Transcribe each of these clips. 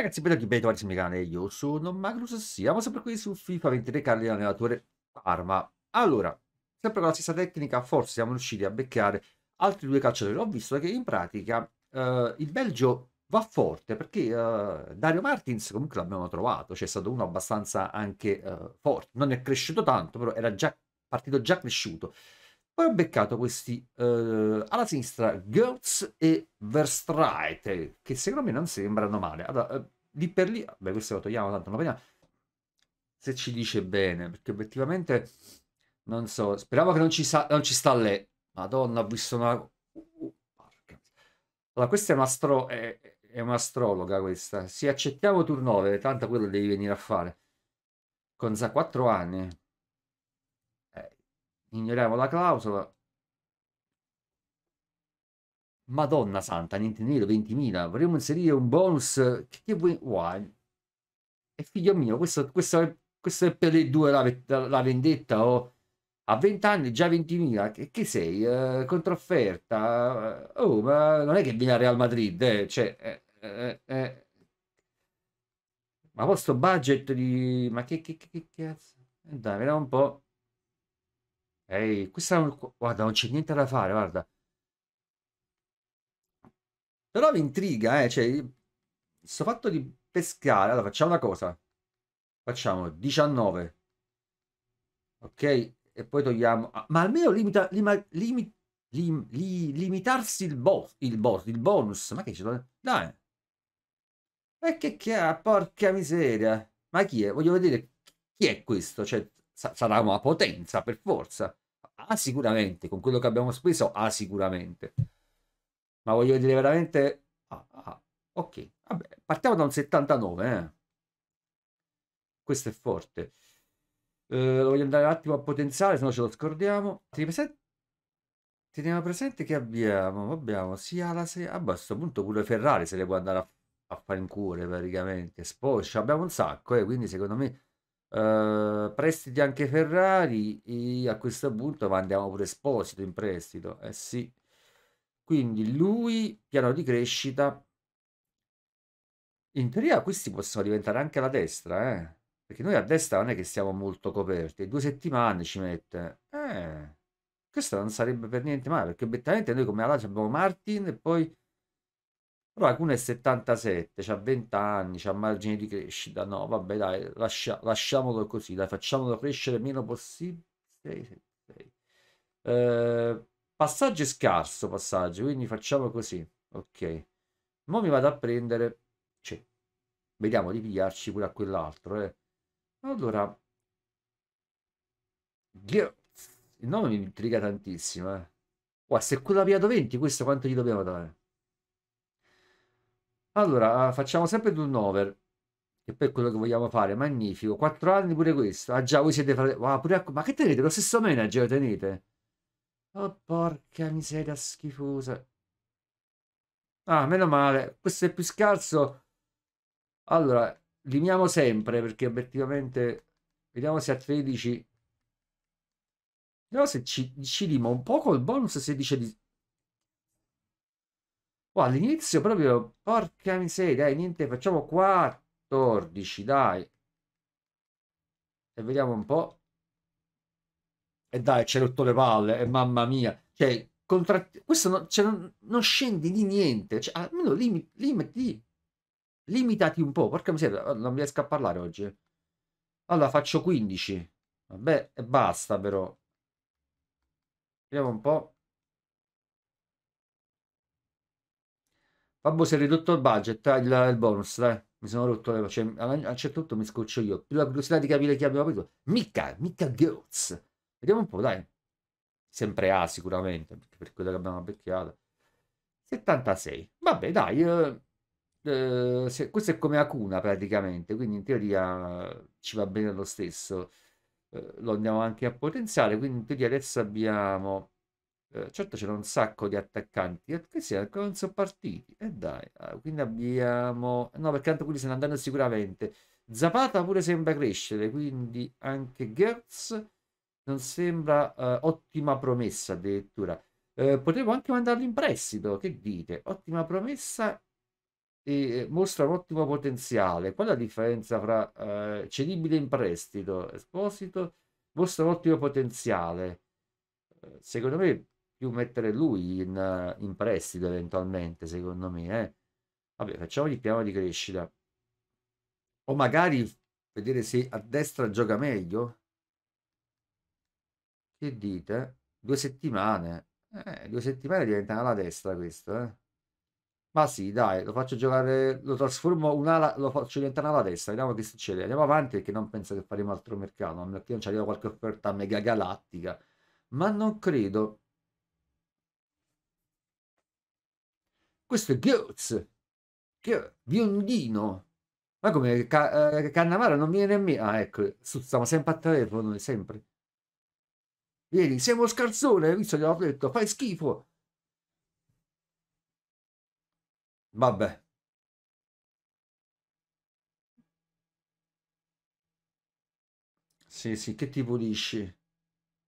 Ragazzi, ben ben trovati sul mio canale, io sono Magnus, siamo sempre qui su FIFA 23 Carli allenatore Parma. Allora, sempre con la stessa tecnica, forse siamo riusciti a beccare altri due calciatori. Ho visto che in pratica eh, il Belgio va forte perché eh, Dario Martins comunque l'abbiamo trovato, c'è cioè stato uno abbastanza anche eh, forte, non è cresciuto tanto, però era già partito già cresciuto. Poi ho beccato questi eh, alla sinistra Goetz e Verstraete, che secondo me non sembrano male. Allora, eh, lì per lì, beh, questo lo togliamo, tanto non lo Se ci dice bene, perché effettivamente, non so. Speriamo che non ci, sa, non ci sta lei. Madonna, ho visto una. Uh, uh allora, questa è, un astro, è, è un'astrologa. Questa Se accettiamo turno, tanto quello devi venire a fare con 4 anni. Ignoriamo la clausola. Madonna santa, niente nero, 20.000. Vorremmo inserire un bonus. Che, che vuoi? Wow. E figlio mio, questo, questo, è, questo è per le due la, la vendetta o... Oh a 20 anni già 20.000 che, che sei eh, controfferta oh ma non è che viene al Real Madrid eh? cioè eh, eh, eh, ma vostro budget di ma che, che, che, che cazzo dai vediamo un po' Ehi, questa guarda, non c'è niente da fare, guarda. Però mi intriga, eh, cioè sto fatto di pescare. Allora, facciamo una cosa. Facciamo 19. Ok? E poi togliamo ah, ma almeno limita lima, limi, lim, li, limitarsi il boss, il boss, il bonus, ma che ci do? Dai. E che che ha, porca miseria. Ma chi è? Voglio vedere chi è questo, cioè sa sarà una potenza per forza. Ah, sicuramente, con quello che abbiamo speso, ah, sicuramente. Ma voglio dire veramente... Ah, ah, ok, Vabbè, partiamo da un 79, eh. Questo è forte. Eh, lo voglio andare un attimo a potenziare, se no ce lo scordiamo. Teniamo presente che abbiamo, abbiamo sia la serie... Ah, a questo punto pure Ferrari se le può andare a, a fare in cure praticamente. Spoccia, abbiamo un sacco, eh, quindi secondo me Uhm, prestiti anche Ferrari e a questo punto andiamo pure Esposito in prestito. Eh sì. Quindi lui, piano di crescita. In teoria questi possono diventare anche la destra, eh? Perché noi a destra non è che siamo molto coperti. Due settimane ci mette. Eh, questo non sarebbe per niente male, perché obiettivamente noi come alla abbiamo Martin e poi però alcuno è 77, ha 20 anni, ha margine di crescita. No, vabbè, dai, lascia, lasciamolo così, dai, facciamolo crescere meno possibile. Eh, passaggio è scarso, passaggio, quindi facciamo così. Ok. Mo mi vado a prendere... Cioè, vediamo di pigliarci pure a quell'altro, eh. Allora... il nome mi intriga tantissimo, eh. Guarda, se quella via 20, questo quanto gli dobbiamo dare? Allora, ah, facciamo sempre turnover, che poi quello che vogliamo fare, magnifico. Quattro anni pure questo. Ah già, voi siete fratelli. Wow, ah, pure... Ma che tenete? Lo stesso manager tenete? Oh, porca miseria schifosa. Ah, meno male. Questo è più scarso. Allora, limiamo sempre, perché effettivamente... Vediamo se a 13... Vediamo se ci, ci lima un po' col bonus se dice di Oh, all'inizio proprio, porca miseria, dai, niente, facciamo 14, dai. E vediamo un po'. E dai, c'è rotto le palle, e eh, mamma mia. Cioè, contratt... questo non, cioè, non, non scendi di niente, cioè, almeno limi, limiti, limitati un po', porca miseria, oh, non riesco a parlare oggi. Allora, faccio 15. Vabbè, e basta però. Vediamo un po'. Babbo si è ridotto il budget, eh, il, il, bonus, dai. Mi sono rotto le cioè, a un certo punto mi scoccio io. Più la curiosità di capire chi abbiamo preso. Mica, mica Girls. Vediamo un po', dai. Sempre A sicuramente, per quello che abbiamo becchiato. 76. Vabbè, dai. Eh, eh, se, questo è come Acuna praticamente, quindi in teoria ci va bene lo stesso. Eh, lo andiamo anche a potenziare, quindi in teoria adesso abbiamo eh, certo c'erano un sacco di attaccanti che eh, si non sono partiti e eh dai ah, quindi abbiamo no perché tanto quelli se ne andranno sicuramente Zapata pure sembra crescere quindi anche Gertz non sembra eh, ottima promessa addirittura eh, potremmo anche mandarlo in prestito che dite ottima promessa e mostra un ottimo potenziale qual è la differenza fra cedibile in prestito esposito mostra un ottimo potenziale secondo me più mettere lui in, in prestito eventualmente, secondo me. Eh. Vabbè, facciamo il piano di crescita. O magari vedere se a destra gioca meglio. Che dite? Due settimane. Eh, due settimane diventa una destra questo, eh. Ma sì, dai, lo faccio giocare, lo trasformo un'ala, lo faccio diventare una destra, vediamo che succede. Andiamo avanti perché non penso che faremo altro mercato, a meno che non ci arriva qualche offerta mega galattica. Ma non credo. Questo è Goetz, che biondino. Ma come Ca- eh, Cannavaro non viene a me? Ah, ecco, stiamo sempre a telefono, sempre. Vieni, siamo uno scarzone, visto che l'ho detto, fai schifo. Vabbè. Sì, sì, che ti pulisci?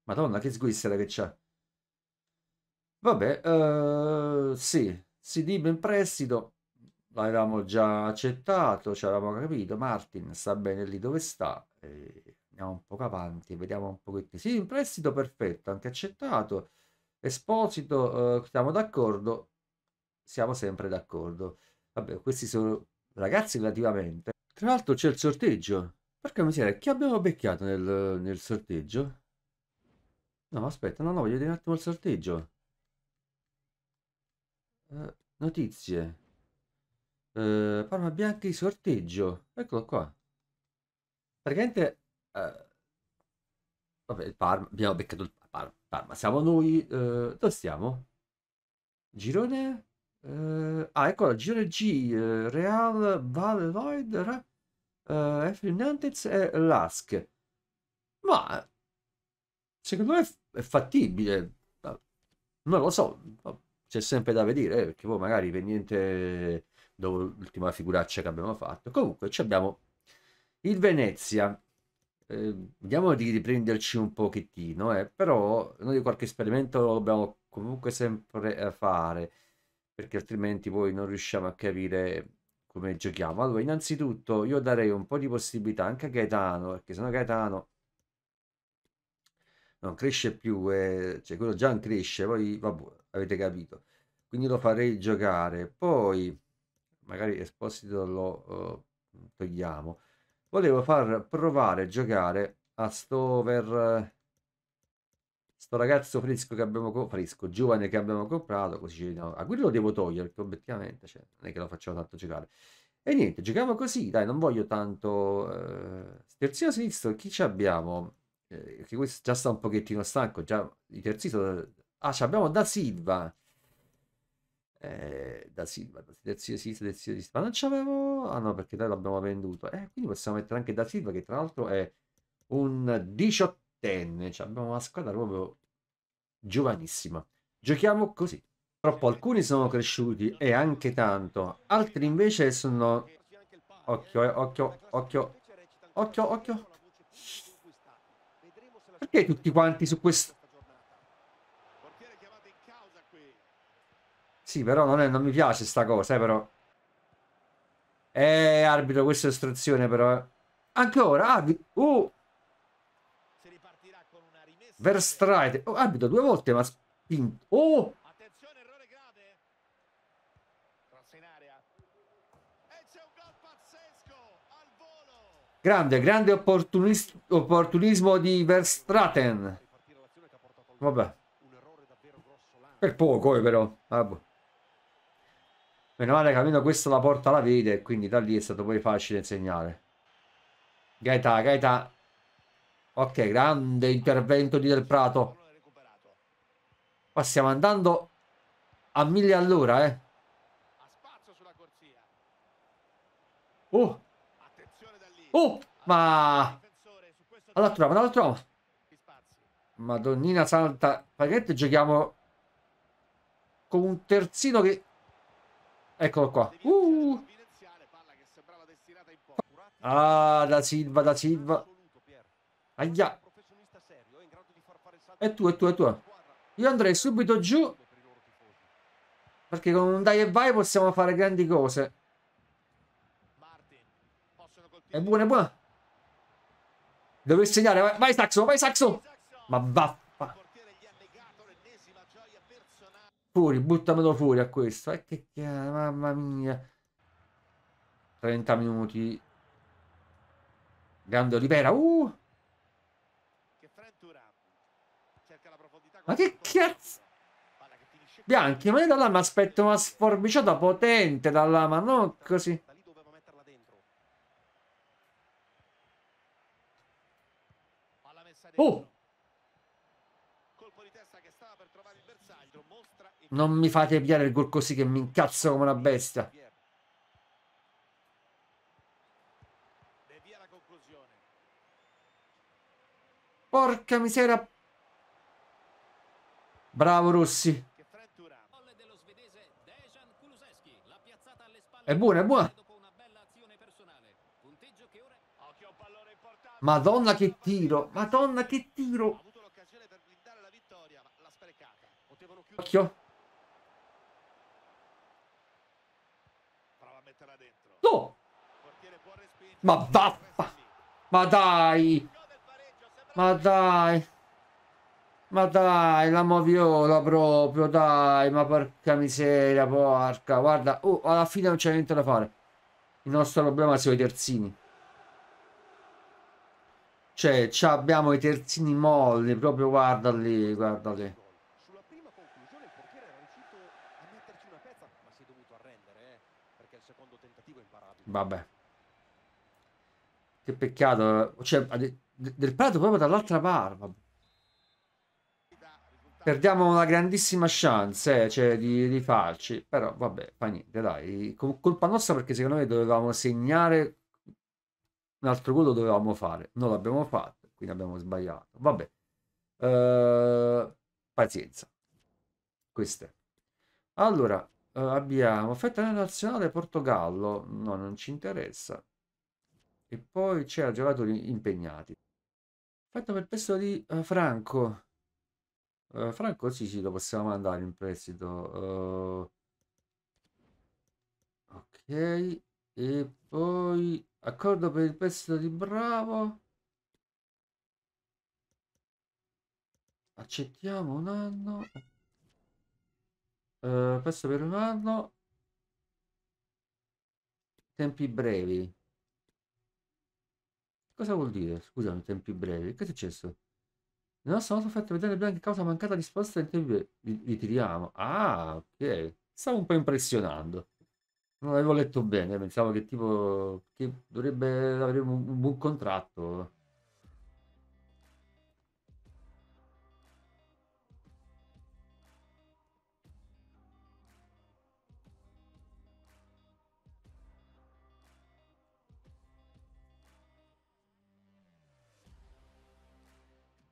Madonna, che sguissera che c'ha. Vabbè, uh, sì. Sidib in prestito, l'avevamo già accettato, ci avevamo capito, Martin sta bene lì dove sta, andiamo un po' avanti, vediamo un pochettino. Sì, in prestito perfetto, anche accettato. Esposito, eh, siamo d'accordo, siamo sempre d'accordo. Vabbè, questi sono ragazzi relativamente. Tra l'altro c'è il sorteggio. Perché miseria, chi abbiamo becchiato nel, nel sorteggio? No, aspetta, no, no, voglio vedere un attimo il sorteggio. Eh, notizie. Eh, Parma Bianchi sorteggio. Eccolo qua. Praticamente... Eh, vabbè, il Parma. Abbiamo beccato il Parma. Parma. Siamo noi. Eh, dove stiamo? Girone... Eh, ah, ecco, girone G. Real Valladolid, eh, Fernandez e Lask. Ma secondo me è fattibile. Non lo so c'è sempre da vedere, eh, perché poi magari per niente dopo l'ultima figuraccia che abbiamo fatto. Comunque abbiamo il Venezia. Eh, vediamo di riprenderci un pochettino, eh, però noi qualche esperimento lo dobbiamo comunque sempre fare, perché altrimenti poi non riusciamo a capire come giochiamo. Allora, innanzitutto io darei un po' di possibilità anche a Gaetano, perché se no Gaetano non cresce più, eh, cioè quello già cresce, poi vabbè, avete capito. Quindi lo farei giocare, poi magari Esposito lo uh, togliamo. Volevo far provare a giocare a sto per sto ragazzo fresco che abbiamo fresco, giovane che abbiamo comprato, così no, a ah, quello lo devo togliere, perché obiettivamente cioè, non è che lo facciamo tanto giocare. E niente, giochiamo così, dai, non voglio tanto... Eh, terzino sinistro, chi ci abbiamo? eh, che questo già sta un pochettino stanco, già i terzito... Ah, abbiamo Da Silva. Eh, da Silva, da terzino sinistra, terzino sinistra. Ma non c'avevo... Ah no, perché noi l'abbiamo venduto. Eh, quindi possiamo mettere anche Da Silva, che tra l'altro è un diciottenne. Cioè abbiamo una squadra proprio giovanissima. Giochiamo così. Purtroppo alcuni sono cresciuti e anche tanto, altri invece sono... Occhio, eh, occhio, occhio, occhio, occhio. Perché tutti quanti su questo... Sì, però non, è, non mi piace sta cosa, eh, però. Eh, arbitro, questa è istruzione, però. Ancora, arbitro. Oh! Uh! Verstride. Oh, arbitro, due volte ma spinto. Oh! Grande, grande opportunismo di Verstraten. Vabbè. Per poco, eh, però. Vabbè. Meno male che almeno questa la porta la vede, e quindi da lì è stato poi facile insegnare. Gaeta, Gaeta. Ok, grande intervento di Del Prato. Qua stiamo andando a mille all'ora, eh. Oh! Oh, ma... Allora lato, allora trova. Madonnina santa. Praticamente giochiamo con un terzino che... Eccolo qua. Uh. Ah, da Silva, da Silva. Aia. E tu, e tu, e tu. Io andrei subito giù. Perché con un dai e vai possiamo fare grandi cose. È buona, è buona. Devo segnare. Vai, vai Saxo, vai Saxo. Ma vaffa. Fuori, buttamelo fuori a questo. Eh, che chiaro, mamma mia. 30 minuti. Grande Olivera. Uh. Ma che cazzo? Bianchi, ma io da lama aspetto una sforbiciata potente dalla lama, non così. Oh! Non mi fate piare il gol così che mi incazzo come una bestia. Porca miseria. Bravo Rossi. È buona, è buona. Madonna che tiro, Madonna che tiro. Occhio. Prova a metterla dentro. No! Ma vaffa! Ma dai! Ma dai! Ma dai, la moviola proprio, dai, ma porca miseria, porca. Guarda, oh, alla fine non c'è niente da fare. Il nostro problema sono i terzini. Cioè, abbiamo i terzini molli, proprio guarda lì, guarda lì. Eh, vabbè. Che peccato. Cioè, del prato proprio dall'altra parte. Perdiamo una grandissima chance eh, cioè, di rifarci. Però vabbè, fa niente, dai. Colpa nostra perché secondo me dovevamo segnare un altro gol lo dovevamo fare, non l'abbiamo fatto, quindi abbiamo sbagliato. Vabbè, uh, pazienza. Queste. Allora, uh, abbiamo fetta nazionale Portogallo, no, non ci interessa. E poi c'era giocatori impegnati. Fatto per prestito di uh, Franco. Franco sì, sì, lo possiamo mandare in prestito. ok. E poi accordo per il pezzo di Bravo. Accettiamo un anno. Uh, pezzo per un anno. Tempi brevi. Cosa vuol dire? Scusami, tempi brevi. Che è successo? Nella nostra moto fatta vedere bianca causa mancata risposta in tempi brevi. Ritiriamo. Ah, ok. Stavo un po' impressionando. Non avevo letto bene, pensavo che tipo che dovrebbe avere un, un buon contratto.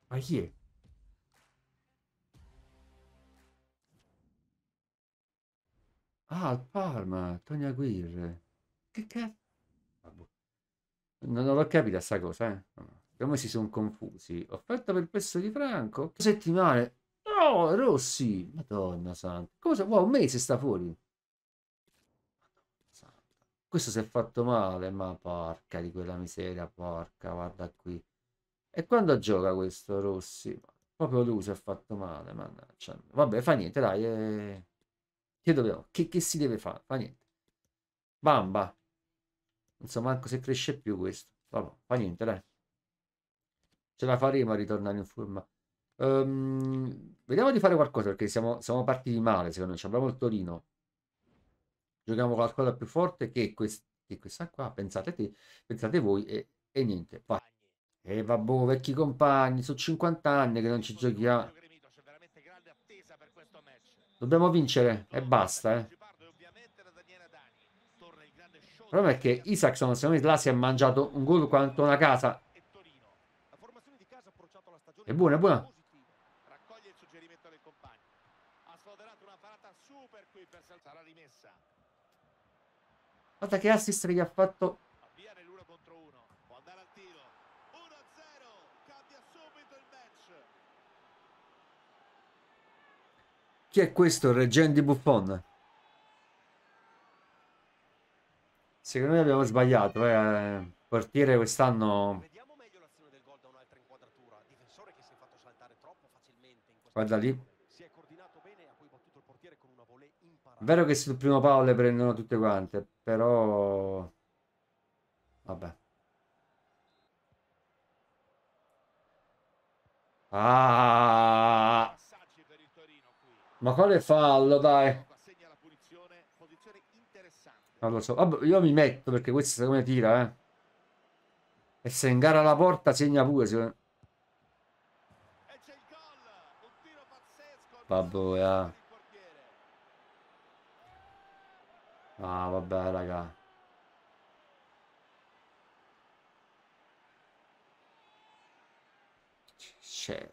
Ma chi è? Ah, Palma, Togna Aguirre. Che cazzo? Ah, boh. Non, non l'ho capita sta cosa, eh. Come si sono confusi. Offerta per il pezzo di Franco. Settimane. Oh, Rossi. Madonna santa. Cosa? Wow, un mese sta fuori. santa. Questo si è fatto male, ma porca di quella miseria, porca, guarda qui. E quando gioca questo Rossi? Proprio lui si è fatto male, mannaggia. Vabbè, fa niente, dai. Eh. Che dobbiamo? Che, che si deve fare? Ma niente. Bamba. insomma anche se cresce più questo. Vabbè, fa niente, dai. Ce la faremo a ritornare in forma. Um, vediamo di fare qualcosa perché siamo, siamo partiti male, secondo me. Abbiamo il Torino. Giochiamo qualcosa più forte che, quest che questa qua. Pensate te, pensate voi e, e niente. Va. E vabbè, vecchi compagni, sono 50 anni che non ci giochiamo. Dobbiamo vincere e basta, eh. Il problema è che Isaacson, secondo me, là si è mangiato un gol quanto una casa. È buona, è buona. Guarda che assist gli ha fatto Chi è questo Reggen di Buffon? Secondo me abbiamo sbagliato, eh. Portiere quest'anno... Guarda lì. Vero che sul primo palo le prendono tutte quante, però... Vabbè. Ah, ma quale fallo, dai? Non lo so. Vabbè, io mi metto perché questo come tira, eh. E se in gara la porta segna pure, secondo me. Vabbè, ah. ah, vabbè, raga. Shit. Cioè,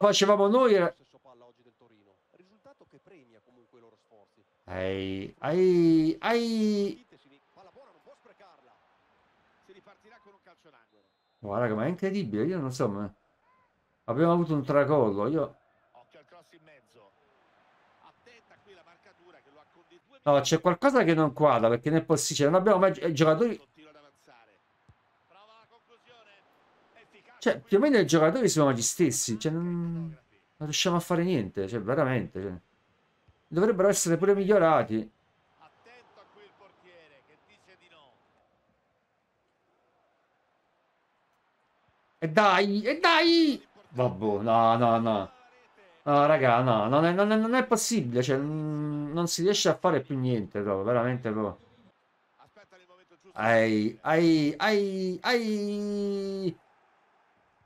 facevamo noi era... ai ai ehi. Oh, raga, ma è incredibile, io non so, ma... Abbiamo avuto un tracollo, io... No, c'è qualcosa che non quadra, perché nel possibile non abbiamo mai eh, giocatori Cioè, più o meno i giocatori sono gli stessi. Cioè, non, non riusciamo a fare niente. Cioè, veramente. Cioè. Dovrebbero essere pure migliorati. E dai, e dai! Vabbè, no, no, no. No, raga, no, non è, non è, non è possibile, cioè, mm, non si riesce a fare più niente, proprio, veramente, proprio. Ai, ai, ai, ai...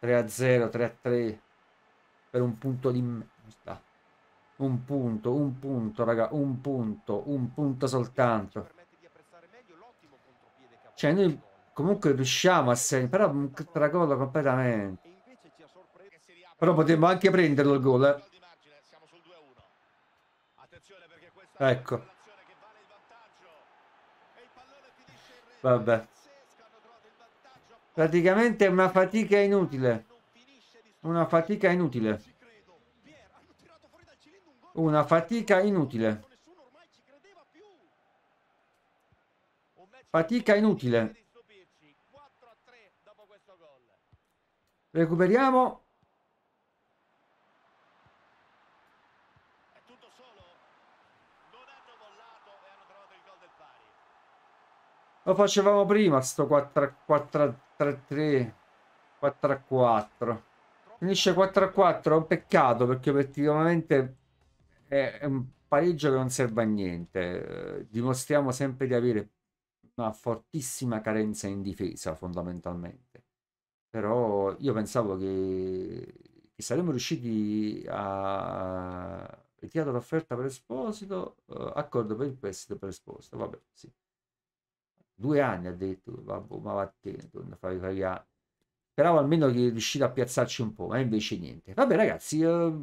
3 a 0, 3 a 3 per un punto di merda. Un punto, un punto, raga, un punto, un punto soltanto. Cioè noi comunque riusciamo a segnare, però un tracollo completamente. Però potremmo anche prenderlo il gol, eh. Ecco. Vabbè praticamente una fatica inutile una fatica inutile una fatica inutile fatica inutile recuperiamo Lo facevamo prima sto 4 4 3 3 4 4. Finisce 4 4, è un peccato perché effettivamente è, un pareggio che non serve a niente. Eh, dimostriamo sempre di avere una fortissima carenza in difesa fondamentalmente. Però io pensavo che, che saremmo riusciti a ritirare l'offerta per Esposito, eh, accordo per il prestito per Esposito, vabbè, sì due anni ha detto ma va torna non fai italiano. Speravo almeno che riuscite a piazzarci un po', ma eh, invece niente. Vabbè ragazzi, eh,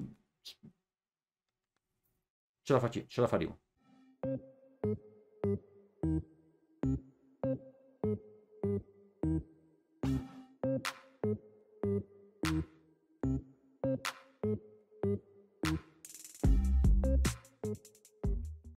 ce, la ce la faremo.